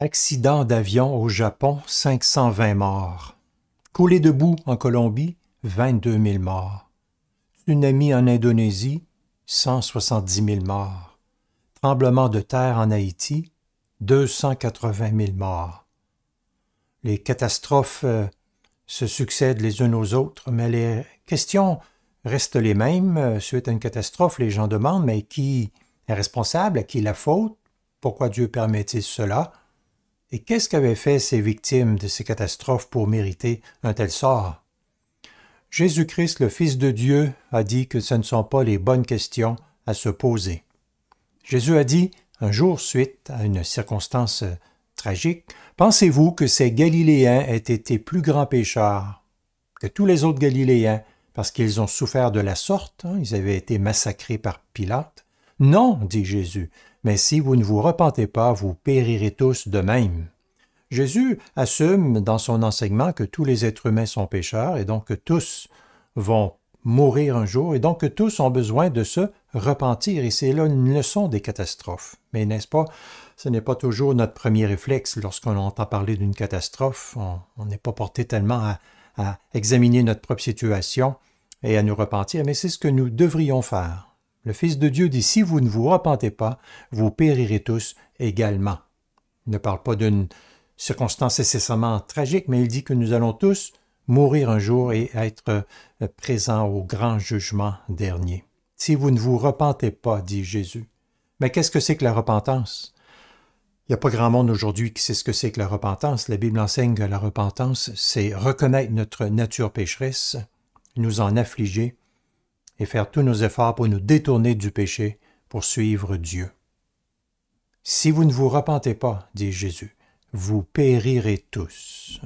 Accident d'avion au Japon, 520 morts. Coulée de boue en Colombie, 22 000 morts. Tsunami en Indonésie, 170 000 morts. Tremblement de terre en Haïti, 280 000 morts. Les catastrophes euh, se succèdent les unes aux autres, mais les questions restent les mêmes. Euh, suite à une catastrophe, les gens demandent, mais qui est responsable, à qui la faute, pourquoi Dieu permet-il cela et qu'est-ce qu'avaient fait ces victimes de ces catastrophes pour mériter un tel sort Jésus-Christ, le Fils de Dieu, a dit que ce ne sont pas les bonnes questions à se poser. Jésus a dit, un jour suite à une circonstance euh, tragique, Pensez-vous que ces Galiléens aient été plus grands pécheurs que tous les autres Galiléens parce qu'ils ont souffert de la sorte, hein? ils avaient été massacrés par Pilate non, dit Jésus, mais si vous ne vous repentez pas, vous périrez tous de même. Jésus assume dans son enseignement que tous les êtres humains sont pécheurs et donc que tous vont mourir un jour et donc que tous ont besoin de se repentir et c'est là une leçon des catastrophes. Mais n'est-ce pas, ce n'est pas toujours notre premier réflexe lorsqu'on entend parler d'une catastrophe. On n'est pas porté tellement à, à examiner notre propre situation et à nous repentir, mais c'est ce que nous devrions faire. Le Fils de Dieu dit, si vous ne vous repentez pas, vous périrez tous également. Il ne parle pas d'une circonstance nécessairement tragique, mais il dit que nous allons tous mourir un jour et être euh, présents au grand jugement dernier. Si vous ne vous repentez pas, dit Jésus. Mais qu'est-ce que c'est que la repentance? Il n'y a pas grand monde aujourd'hui qui sait ce que c'est que la repentance. La Bible enseigne que la repentance, c'est reconnaître notre nature pécheresse, nous en affliger, et faire tous nos efforts pour nous détourner du péché, pour suivre Dieu. Si vous ne vous repentez pas, dit Jésus, vous périrez tous.